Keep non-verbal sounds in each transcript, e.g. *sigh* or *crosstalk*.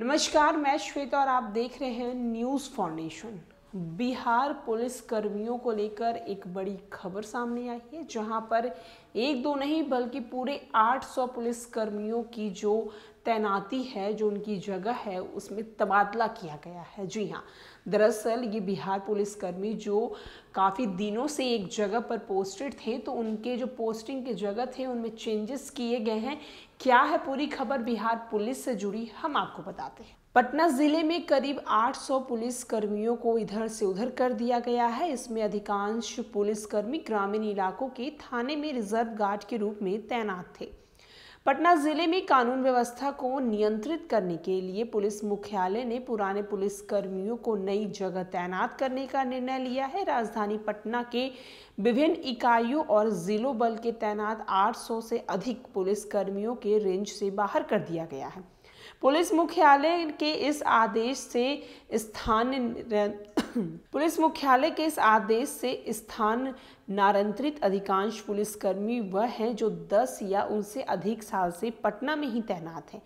नमस्कार मैं श्वेता और आप देख रहे हैं न्यूज़ फाउंडेशन बिहार पुलिस कर्मियों को लेकर एक बड़ी खबर सामने आई है जहां पर एक दो नहीं बल्कि पूरे 800 पुलिस कर्मियों की जो तैनाती है जो उनकी जगह है उसमें तबादला किया गया है जी हाँ दरअसल ये बिहार पुलिस कर्मी जो काफ़ी दिनों से एक जगह पर पोस्टेड थे तो उनके जो पोस्टिंग की जगह थे उनमें चेंजेस किए गए हैं क्या है पूरी खबर बिहार पुलिस से जुड़ी हम आपको बताते हैं पटना ज़िले में करीब 800 पुलिस कर्मियों को इधर से उधर कर दिया गया है इसमें अधिकांश पुलिसकर्मी ग्रामीण इलाकों के थाने में रिजर्व गार्ड के रूप में तैनात थे पटना ज़िले में कानून व्यवस्था को नियंत्रित करने के लिए पुलिस मुख्यालय ने पुराने पुलिस कर्मियों को नई जगह तैनात करने का निर्णय लिया है राजधानी पटना के विभिन्न इकाइयों और ज़िलों बल के तैनात 800 से अधिक पुलिस कर्मियों के रेंज से बाहर कर दिया गया है पुलिस मुख्यालय के इस आदेश से स्थान *coughs* पुलिस मुख्यालय के इस आदेश से स्थान नारंतरित अधिकांश पुलिसकर्मी वह हैं जो 10 या उनसे अधिक साल से पटना में ही तैनात हैं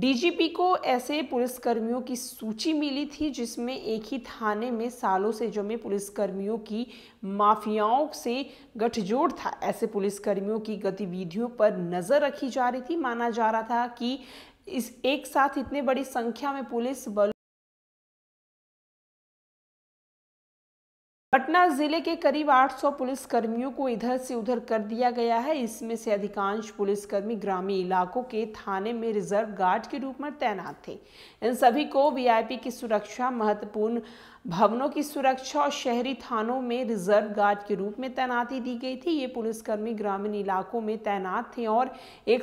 डीजीपी को ऐसे पुलिसकर्मियों की सूची मिली थी जिसमें एक ही थाने में सालों से जमे पुलिसकर्मियों की माफियाओं से गठजोड़ था ऐसे पुलिसकर्मियों की गतिविधियों पर नज़र रखी जा रही थी माना जा रहा था कि इस एक साथ इतने बड़ी संख्या में पुलिस बल पटना जिले के करीब 800 पुलिसकर्मियों को इधर से उधर कर दिया गया है इसमें से अधिकांश पुलिसकर्मी ग्रामीण इलाकों के थाने में रिजर्व गार्ड के रूप में तैनात थे इन सभी को वीआईपी की सुरक्षा महत्वपूर्ण भवनों की सुरक्षा और शहरी थानों में रिजर्व गार्ड के रूप में तैनाती दी गई थी ये पुलिसकर्मी ग्रामीण इलाकों में तैनात थे और एक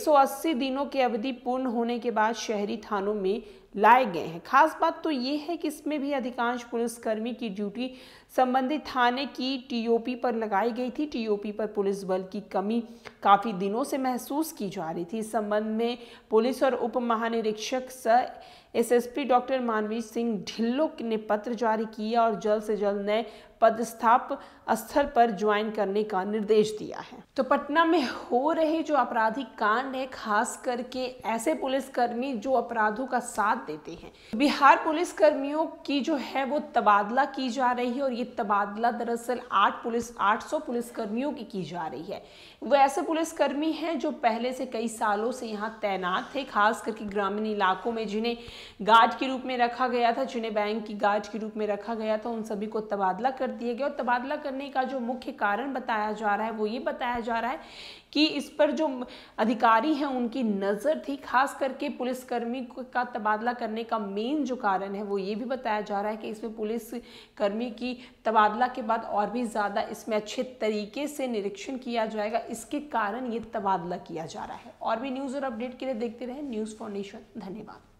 दिनों की अवधि पूर्ण होने के बाद शहरी थानों में लाए गए हैं खास बात तो ये है कि इसमें भी अधिकांश पुलिसकर्मी की ड्यूटी संबंधित थाने की टीओपी पर लगाई गई थी टीओपी पर पुलिस बल की कमी काफ़ी दिनों से महसूस की जा रही थी इस संबंध में पुलिस और उप महानिरीक्षक स एसएसपी डॉक्टर मानवीर सिंह ढिल्लो ने पत्र जारी किया और जल्द से जल्द नए पदस्थाप स्थल पर ज्वाइन करने का निर्देश दिया है तो पटना में हो रहे जो आपराधिक कांड है खास करके ऐसे पुलिसकर्मी जो अपराधों का साथ देते हैं बिहार पुलिस कर्मियों की जो है वो तबादला की जा रही है और ये तबादला दरअसल आठ पुलिस आठ सौ पुलिसकर्मियों की की जा रही है वो ऐसे पुलिसकर्मी हैं जो पहले से कई सालों से यहाँ तैनात थे खास करके ग्रामीण इलाकों में जिन्हें गार्ड के रूप में रखा गया था जिन्हें बैंक की गार्ड के रूप में रखा गया था उन सभी को तबादला कर दिए गए और तबादला करने का जो मुख्य कारण बताया जा रहा है वो ये बताया जा रहा है कि इस पर जो अधिकारी हैं उनकी नज़र थी खास करके पुलिसकर्मी का तबादला करने का मेन जो कारण है वो ये भी बताया जा रहा है कि इसमें पुलिसकर्मी की तबादला के बाद और भी ज़्यादा इसमें अच्छे तरीके से निरीक्षण किया जाएगा इसके कारण ये तबादला किया जा रहा है और भी न्यूज़ और अपडेट के लिए देखते रहें न्यूज़ फाउंडेशन धन्यवाद